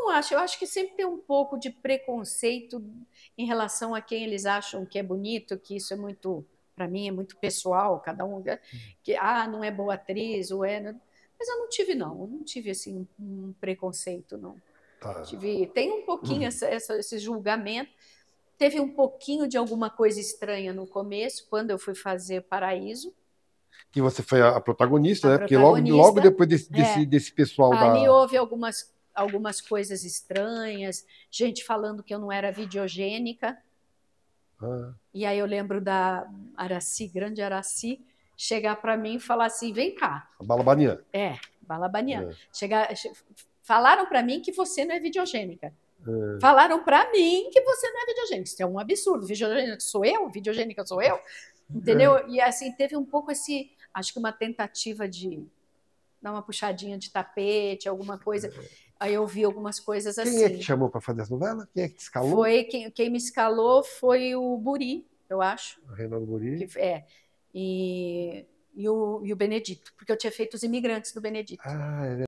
não acho. Eu acho que sempre tem um pouco de preconceito em relação a quem eles acham que é bonito, que isso é muito, para mim, é muito pessoal. Cada um né? que ah, não é boa atriz ou é. Né? Mas eu não tive não, eu não tive assim um preconceito não. Tá. Tive, tem um pouquinho uhum. essa, essa, esse julgamento. Teve um pouquinho de alguma coisa estranha no começo, quando eu fui fazer Paraíso, que você foi a, protagonista, a né? Protagonista, Porque logo, logo depois desse, desse, é. desse pessoal Ali da. Ali houve algumas algumas coisas estranhas, gente falando que eu não era videogênica. Ah. E aí eu lembro da Araci, grande Araci, chegar para mim e falar assim: vem cá. Balabanian. É, Balabanian. É. Chegar, falaram para mim que você não é videogênica. É. Falaram para mim que você não é videogênica. Isso é um absurdo. Videogênica sou eu, videogênica sou eu. Entendeu? É. E assim, teve um pouco esse. Acho que uma tentativa de dar uma puxadinha de tapete, alguma coisa. É. Aí eu vi algumas coisas assim. Quem é que assim. te chamou para fazer a novela? Quem é que te escalou? Foi, quem, quem me escalou foi o Buri, eu acho. O Reinaldo Buri. Que, é. E, e, o, e o Benedito, porque eu tinha feito Os Imigrantes do Benedito. Ah, é